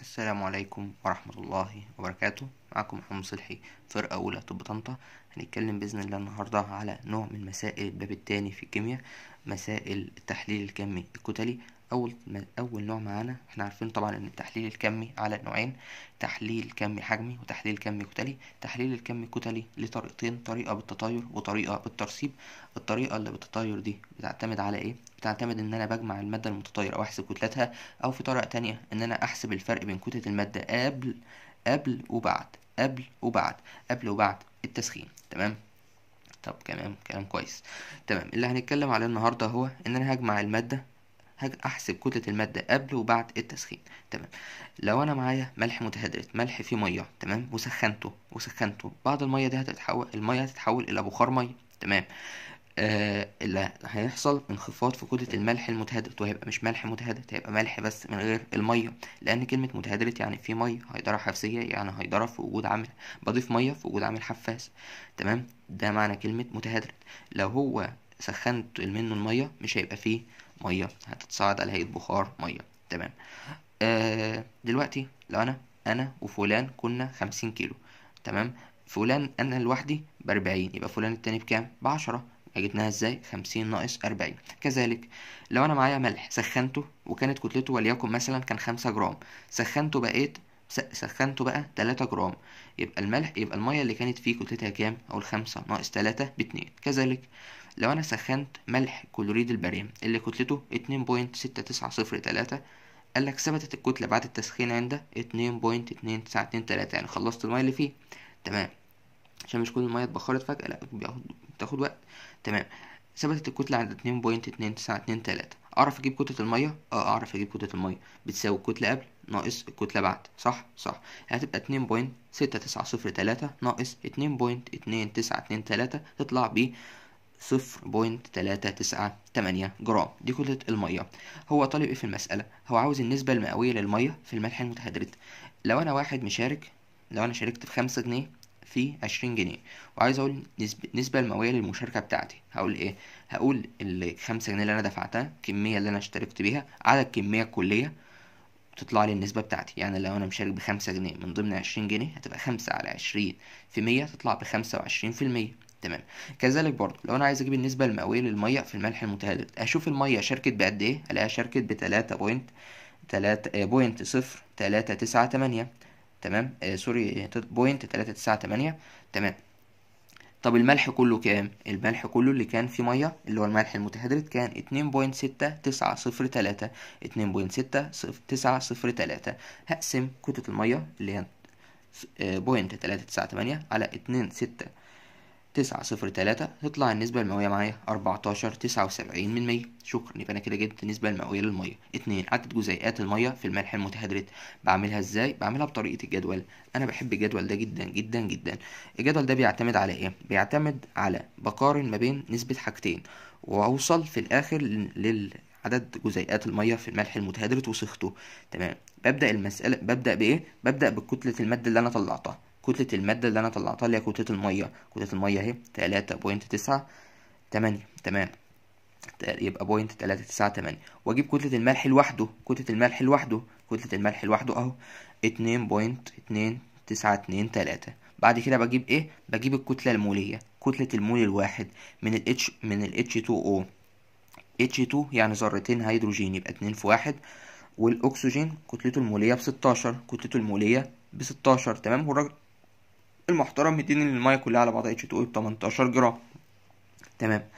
السلام عليكم ورحمة الله وبركاته معكم محمد صلحي فرقة أولى طب طنطا هنتكلم بإذن الله النهاردة على نوع من مسائل الباب التاني في الكيمياء مسائل التحليل الكمي الكتلي اول اول نوع معانا احنا عارفين طبعا ان التحليل الكمي على نوعين تحليل كمي حجمي وتحليل كمي كتلي تحليل الكمي الكتلي لطريقتين طريقه بالتطاير وطريقه بالترسيب الطريقه اللي بالتطاير دي بتعتمد على ايه بتعتمد ان انا بجمع الماده المتطايره واحسب كتلتها او في طريقه تانية ان انا احسب الفرق بين كتله الماده قبل قبل وبعد قبل وبعد قبل وبعد التسخين تمام طب كمان كلام كويس تمام اللي هنتكلم عليه النهارده هو ان انا هجمع الماده هحسب كتلة المادة قبل وبعد التسخين تمام لو أنا معايا ملح متهدرت ملح فيه مية تمام وسخنته وسخنته بعد المية دي هتتحول المية هتتحول إلى بخار مية تمام آه اللي هيحصل انخفاض في كتلة الملح المتهدرت وهيبقى مش ملح متهدرت هيبقى ملح بس من غير المية لأن كلمة متهدرت يعني في مية هيدرة حفسية يعني هيدرة في وجود عامل بضيف مية في وجود عامل حفاز تمام ده معنى كلمة متهدرت لو هو سخنت منه المية مش هيبقى فيه ميه هتتصاعد على هيئه بخار ميه تمام آه دلوقتي لو انا انا وفلان كنا خمسين كيلو تمام فلان انا لوحدي باربعين يبقى فلان التاني بكام بعشرة جبناها ازاي خمسين ناقص أربعين كذلك لو انا معايا ملح سخنته وكانت كتلته وليكن مثلا كان خمسة جرام سخنته بقيت سخنته بقى تلاتة جرام يبقى الملح يبقى المية اللي كانت فيه كتلتها كام اقول خمسه ناقص تلاتة باتنين كذلك لو أنا سخنت ملح كلوريد الباريوم اللي كتلته 2.6903 قالك ثبتت الكتلة بعد التسخين عند 2.2923 يعني خلصت المية اللي فيه تمام عشان مش كل المية اتبخرت فجأة لأ بتاخد وقت تمام ثبتت الكتلة عند 2.2923 أعرف أجيب كتلة المية؟ أه أعرف أجيب كتلة المية بتساوي الكتلة قبل ناقص الكتلة بعد صح صح يعني هتبقى 2.6903 ناقص 2.2923 تطلع ب 0.398 جرام دي كتلة المية هو طالب ايه في المسألة هو عاوز النسبة المئوية للمية في الملح المتهدرد لو انا واحد مشارك لو انا شاركت بخمسة جنيه في عشرين جنيه وعايز اقول النسبة المئوية للمشاركة بتاعتي هقول ايه هقول الخمسة جنيه اللي انا دفعتها الكمية اللي انا اشتركت بيها على الكمية الكلية تطلع لي النسبة بتاعتي يعني لو أنا مشارك بخمسة جنيه من ضمن عشرين جنيه هتبقى خمسة على عشرين في مية تطلع بخمسة وعشرين في المية تمام كذلك برضو لو انا عايز اجيب النسبه المئويه للميه في الملح المتهدد اشوف الميه شاركت بقد ايه الاقيها شاركت ب 3 بوينت 3 آه، بوينت 0 3 9 8 تمام آه سوري آه، بوينت 3 9 8 تمام طب الملح كله كام الملح كله اللي كان فيه ميه اللي هو الملح المتهدد كان 2.6903 2.6903 هقسم كتله الميه اللي هي آه، بوينت 398 على اتنين ستة تسعة صفر تلاتة تطلع النسبة المئوية معايا أربعتاشر تسعة وسبعين من مية شكرا يبقى أنا كده جبت النسبة المئوية للمية اتنين عدد جزيئات المية في الملح المتهدرت بعملها ازاي؟ بعملها بطريقة الجدول أنا بحب الجدول ده جدا جدا جدا الجدول ده بيعتمد على إيه؟ بيعتمد على بقارن ما بين نسبة حاجتين وأوصل في الآخر لل عدد جزيئات المية في الملح المتهدرت وصيغته تمام ببدأ المسألة ببدأ بإيه؟ ببدأ بكتلة المادة اللي أنا طلعتها كتلة المادة اللي أنا طلعتها اللي هي كتلة المية كتلة المية أهي تلاتة بوينت تسعة تمانية تمام يبقى بوينت تلاتة تسعة تمانية وأجيب كتلة الملح لوحده كتلة الملح لوحده كتلة الملح لوحده أهو اتنين بوينت اتنين تسعة اتنين تلاتة بعد كده بجيب ايه بجيب الكتله الموليه كتله المول الواحد من ال H من ال H2O H2 يعني ذرتين هيدروجين يبقى اتنين في واحد والاكسجين كتلته الموليه بستاشر كتلته الموليه بستاشر تمام والراجل المحترم مديني المايه كلها على بعضها اتش 2 ب 18 جرام تمام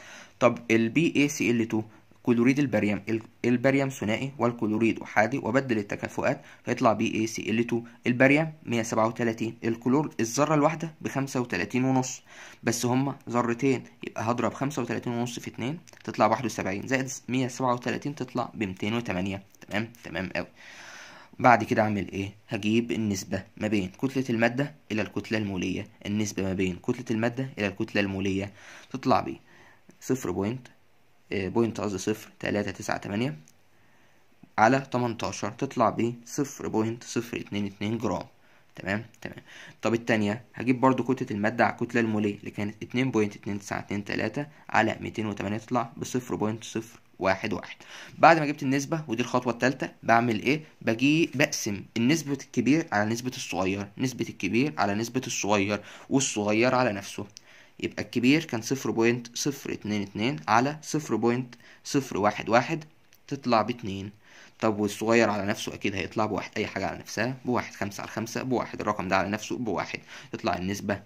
طب ال اي سي ال 2 كلوريد البريم البريم ثنائي والكلوريد احادي وبدل التكافؤات فيطلع بي اي سي ال 2 البريم 137 الكلور الذره الواحده ب 35 ونص بس هما ذرتين يبقى هضرب 35 ونص في 2 تطلع ب 71 زائد 137 تطلع ب 208 تمام تمام قوي بعد كده اعمل ايه هجيب النسبة ما بين كتلة المادة الى الكتلة المولية النسبة ما بين كتلة المادة الى الكتلة المولية تطلع ب صفر بوينت آه، بوينت قصدي صفر تلاتة تسعة تمانية على تمنتاشر تطلع ب صفر بوينت صفر اتنين اتنين جرام تمام تمام طب التانية هجيب برضو كتلة المادة على الكتلة المولية اللي كانت اتنين بوينت اتنين تسعة اتنين تلاتة على ميتين وتمانية تطلع بصفر بوينت صفر واحد واحد بعد ما جبت النسبة ودي الخطوة التالتة بعمل ايه بجي بقسم النسبة الكبير على نسبة الصغير نسبة الكبير على نسبة الصغير والصغير على نفسه يبقى الكبير كان صفر بوينت صفر اتنين اتنين على صفر بوينت صفر واحد واحد تطلع باتنين طب والصغير على نفسه اكيد هيطلع بواحد اي حاجة على نفسها بواحد خمسة على خمسة بواحد الرقم ده على نفسه بواحد تطلع النسبة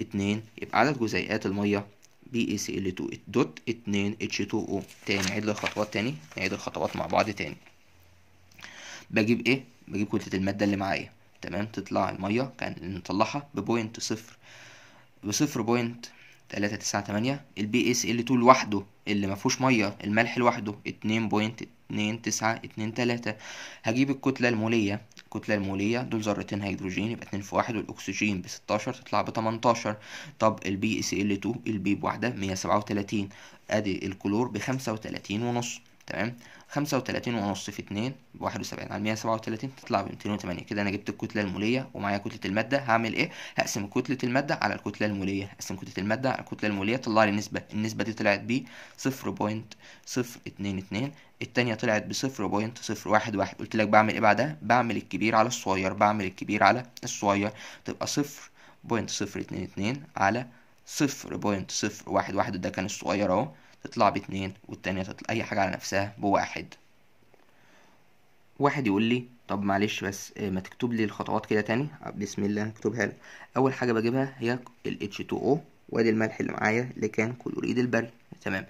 اتنين يبقى عدد جزيئات المية bacl 2 دوت 2 h 2 o تاني نعيد الخطوات تاني نعيد الخطوات مع بعض تاني بجيب ايه بجيب كتله الماده اللي معايا تمام تطلع الميه كان نطلعها ببوينت صفر بصفر بوينت تلاتة تسعة تمانية ال bacl 2 لوحده اللي مفهوش ميه الملح لوحده اتنين بوينت اتنين تسعة اتنين تلاتة هجيب الكتلة المولية الكتلة المولية دول ذرتين هيدروجين يبقى اتنين في واحد والأكسجين بستاشر تطلع بتمنتاشر طب البي اس ال تو البي بواحدة مية سبعة وتلاتين أدي الكلور بخمسة وتلاتين ونص تمام خمسة وتلاتين ونص في اتنين بواحد وسبعين على مية سبعة وتلاتين تطلع بميتين وتمانية كده أنا جبت الكتلة المولية ومعايا كتلة المادة هعمل إيه؟ هقسم كتلة المادة على الكتلة المولية هقسم كتلة المادة على الكتلة المولية طلع لي نسبة النسبة دي طلعت بي صفر بوينت صفر اتنين اتنين التانية طلعت بصفر بوينت صفر واحد واحد قلت لك بعمل ايه بعدها بعمل الكبير على الصغير بعمل الكبير على الصغير تبقى صفر بوينت صفر اتنين اتنين على صفر بوينت صفر واحد واحد ده كان الصغير اهو تطلع باتنين والتانية تطلع أي حاجة على نفسها بواحد واحد يقول لي طب معلش بس آه، ما تكتب لي الخطوات كده تاني آه، بسم الله نكتبها أول حاجة بجيبها هي ال H2O وادي الملح اللي معايا اللي كان كلوريد البري تمام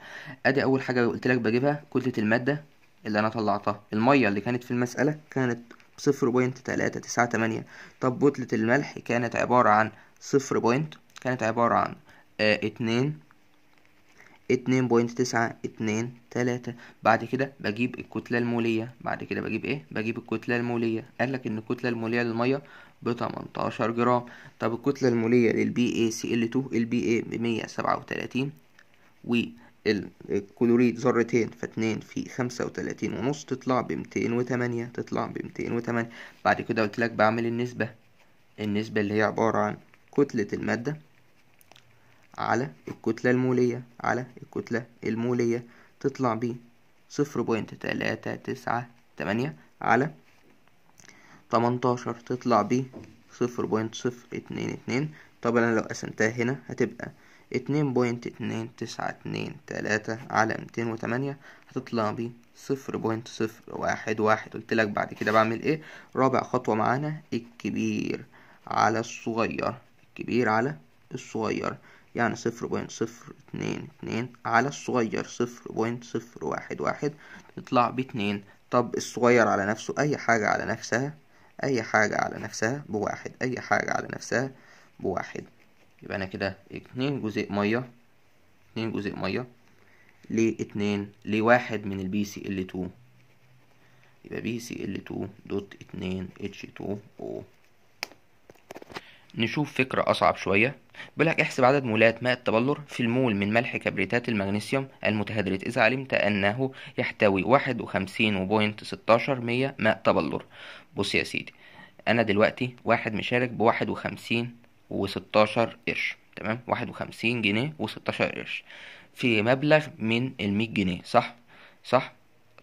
ادي اول حاجه قلت لك بجيبها كتله الماده اللي انا طلعتها الميه اللي كانت في المساله كانت صفر بوينت تلاتة تسعة تمانية طب كتله الملح كانت عبارة عن صفر بوينت كانت عبارة عن 2 آه، اتنين اتنين بوينت تسعة اتنين تلاتة بعد كده بجيب الكتلة المولية بعد كده بجيب ايه بجيب الكتلة المولية قالك ان الكتلة المولية للمية بتمنتاشر جرام طب الكتلة المولية للبي اي سي ال تو البي اي بمية سبعة وتلاتين والكلوريد ذرتين فاتنين في خمسة وتلاتين ونص تطلع بمتين وتمانية تطلع بمتين وتمانية بعد كده قلتلك بعمل النسبة النسبة اللي هي عبارة عن كتلة المادة على الكتلة المولية على الكتلة المولية تطلع ب صفر بوينت تلاتة تسعة تمانية على تمنتاشر تطلع ب صفر بوينت صفر اتنين اتنين طب انا لو قسمتها هنا هتبقى اتنين بوينت اتنين تسعة اتنين تلاتة على ميتين وتمانية هتطلع بي صفر بوينت صفر واحد واحد قلتلك بعد كده بعمل ايه رابع خطوة معانا الكبير على الصغير الكبير على الصغير يعني صفر بوينت صفر اتنين اتنين على الصغير صفر بوينت صفر واحد واحد يطلع باتنين طب الصغير على نفسه أي حاجة على نفسها أي حاجة على نفسها بواحد أي حاجة على نفسها بواحد يبقى انا كده اتنين جزء ميه اتنين جزء ميه لاتنين لواحد من البي سي ال تو يبقى بي سي ال تو دوت اتنين اتش تو او نشوف فكرة أصعب شوية بيقولك احسب عدد مولات ماء التبلور في المول من ملح كبريتات المغنيسيوم المتهدرت إذا علمت أنه يحتوي واحد وخمسين وبوينت ستاشر مية ماء تبلور بص يا سيدي أنا دلوقتي واحد مشارك بواحد وخمسين و16 قرش تمام واحد وخمسين جنيه وستاشر قرش في مبلغ من المية جنيه صح صح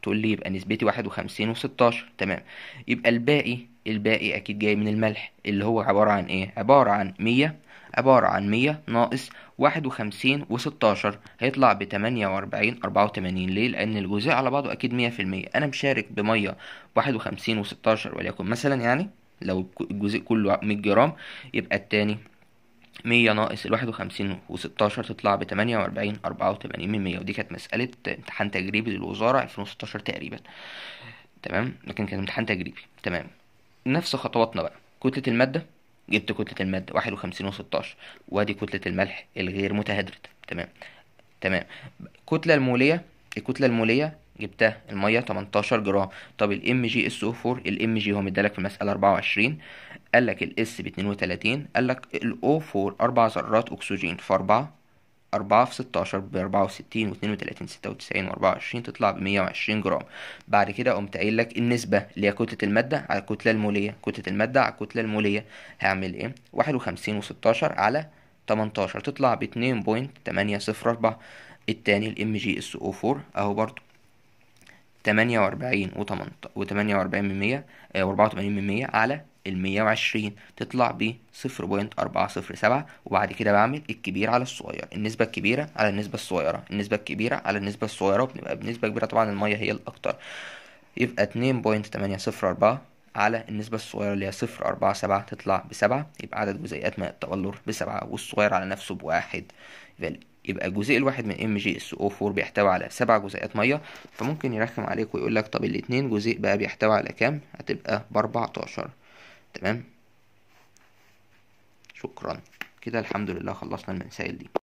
تقول لي يبقى نسبتي واحد وخمسين وستاشر تمام يبقى الباقي الباقي أكيد جاي من الملح اللي هو عبارة عن إيه عبارة عن مية عبارة عن مية ناقص واحد وخمسين وستاشر هيطلع بتمانية وأربعين أربعة وتمانين ليه؟ لأن الجزء على بعضه أكيد مية في المية أنا مشارك بمية واحد وخمسين وستاشر وليكن مثلا يعني لو الجزء كله 100 جرام يبقى التاني 100 ناقص الواحد وخمسين وستاشر تطلع بتمانية وأربعين أربعة وتمانين من مية ودي كانت مسألة امتحان تجريبي للوزارة ألفين وستاشر تقريبا تمام لكن كان امتحان تجريبي تمام نفس خطواتنا بقى كتلة المادة جبت كتلة المادة واحد وخمسين وستاشر وادي كتلة الملح الغير متهدرة تمام تمام الكتلة المولية الكتلة المولية جبتها الميه 18 جرام طب ام جي اس او 4 الام جي هو مدالك في المساله 24 قال لك الاس ب 32 قال لك الاو 4 اربع ذرات اكسجين في 4 أربعة في ستاشر ب 64 و32 96 و24 تطلع بمية وعشرين جرام بعد كده قمت قايل لك النسبة اللي هي كتلة المادة على الكتلة المولية كتلة المادة على الكتلة المولية هعمل ايه واحد وخمسين وستاشر على تمنتاشر تطلع باتنين بوينت تمانية صفر أربعة التاني الام جي اس او اهو برضو تمانية وأربعين وتمانية وأربعين من مية آه، وأربعة وتمانين من مية على المية وعشرين تطلع بصفر بوينت أربعة صفر سبعة وبعد كده بعمل الكبير على الصغير النسبة الكبيرة على النسبة الصغيرة النسبة الكبيرة على النسبة الصغيرة وبنبقى بنسبة كبيرة طبعا المية هي الأكتر يبقى اتنين بوينت تمانية صفر أربعة على النسبة الصغيرة اللي هي صفر أربعة سبعة تطلع بسبعة يبقى عدد جزيئات ماء التبلور بسبعة والصغير على نفسه بواحد يبقى يبقى الجزء الواحد من ام جي اس او 4 بيحتوي على سبع جزيئات ميه فممكن يرخم عليك ويقول لك طب الاتنين جزيء بقى بيحتوي على كام هتبقى باربعتاشر تمام شكرا كده الحمد لله خلصنا المسائل دي